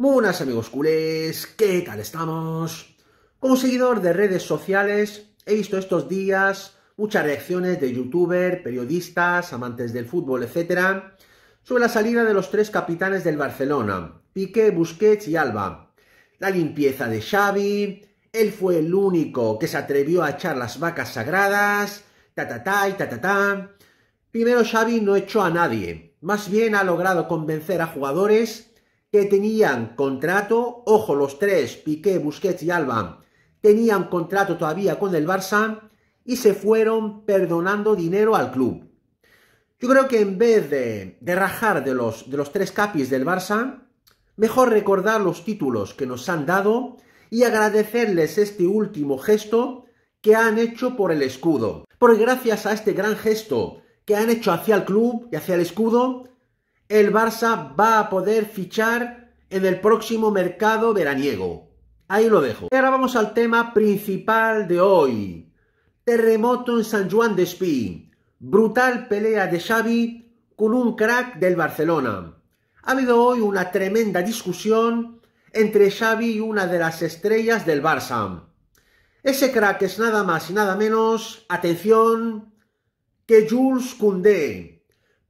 Muy amigos culés, ¿qué tal estamos? Como seguidor de redes sociales, he visto estos días muchas reacciones de youtubers, periodistas, amantes del fútbol, etcétera, sobre la salida de los tres capitanes del Barcelona, Piqué, Busquets y Alba, la limpieza de Xavi, él fue el único que se atrevió a echar las vacas sagradas, ta ta ta y ta ta ta. Primero Xavi no echó a nadie, más bien ha logrado convencer a jugadores que tenían contrato, ojo, los tres, Piqué, Busquets y Alba, tenían contrato todavía con el Barça y se fueron perdonando dinero al club. Yo creo que en vez de, rajar de los, de los tres capis del Barça, mejor recordar los títulos que nos han dado y agradecerles este último gesto que han hecho por el escudo. Porque gracias a este gran gesto que han hecho hacia el club y hacia el escudo, el Barça va a poder fichar en el próximo mercado veraniego. Ahí lo dejo. Ahora vamos al tema principal de hoy. Terremoto en San Juan de Espí. Brutal pelea de Xavi con un crack del Barcelona. Ha habido hoy una tremenda discusión entre Xavi y una de las estrellas del Barça. Ese crack es nada más y nada menos, atención, que Jules Koundé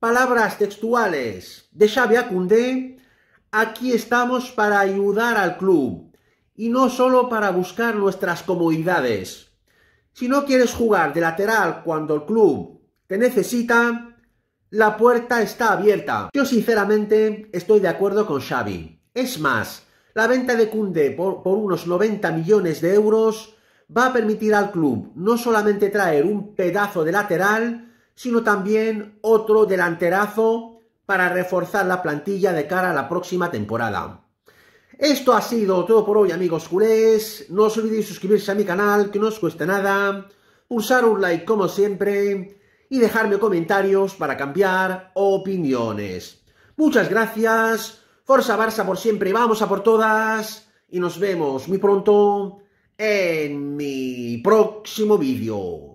Palabras textuales de Xavi Acundé, aquí estamos para ayudar al club y no solo para buscar nuestras comodidades. Si no quieres jugar de lateral cuando el club te necesita, la puerta está abierta. Yo sinceramente estoy de acuerdo con Xavi. Es más, la venta de Cunde por unos 90 millones de euros va a permitir al club no solamente traer un pedazo de lateral, sino también otro delanterazo para reforzar la plantilla de cara a la próxima temporada. Esto ha sido todo por hoy amigos culés, no os olvidéis suscribirse a mi canal que no os cuesta nada, pulsar un like como siempre y dejarme comentarios para cambiar opiniones. Muchas gracias, Forza Barça por siempre, vamos a por todas y nos vemos muy pronto en mi próximo vídeo.